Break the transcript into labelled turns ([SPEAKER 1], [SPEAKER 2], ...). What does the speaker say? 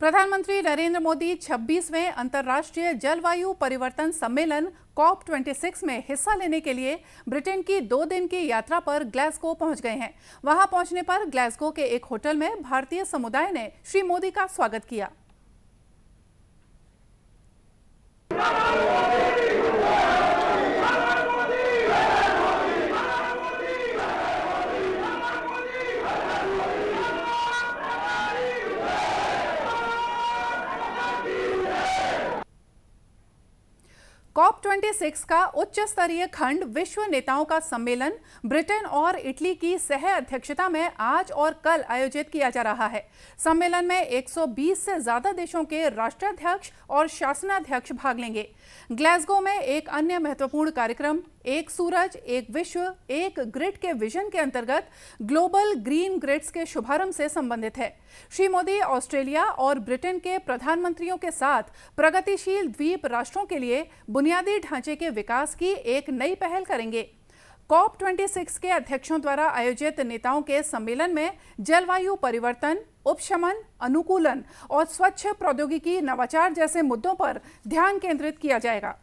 [SPEAKER 1] प्रधानमंत्री नरेंद्र मोदी 26वें अंतर्राष्ट्रीय जलवायु परिवर्तन सम्मेलन कॉप 26 में हिस्सा लेने के लिए ब्रिटेन की दो दिन की यात्रा पर ग्लासगो पहुंच गए हैं वहां पहुंचने पर ग्लासगो के एक होटल में भारतीय समुदाय ने श्री मोदी का स्वागत किया कॉप 26 का उच्च स्तरीय खंड विश्व नेताओं का सम्मेलन ब्रिटेन और इटली की सह अध्यक्षता में आज और कल आयोजित किया जा रहा है सम्मेलन में 120 से ज्यादा देशों के राष्ट्राध्यक्ष और शासनाध्यक्ष भाग लेंगे ग्लासगो में एक अन्य महत्वपूर्ण कार्यक्रम एक सूरज एक विश्व एक ग्रिड के विजन के अंतर्गत ग्लोबल ग्रीन ग्रिड्स के शुभारंभ से संबंधित है श्री मोदी ऑस्ट्रेलिया और ब्रिटेन के प्रधानमंत्रियों के साथ प्रगतिशील द्वीप राष्ट्रों के लिए बुनियादी ढांचे के विकास की एक नई पहल करेंगे कॉप 26 के अध्यक्षों द्वारा आयोजित नेताओं के सम्मेलन में जलवायु परिवर्तन उपशमन अनुकूलन और स्वच्छ प्रौद्योगिकी नवाचार जैसे मुद्दों पर ध्यान केंद्रित किया जाएगा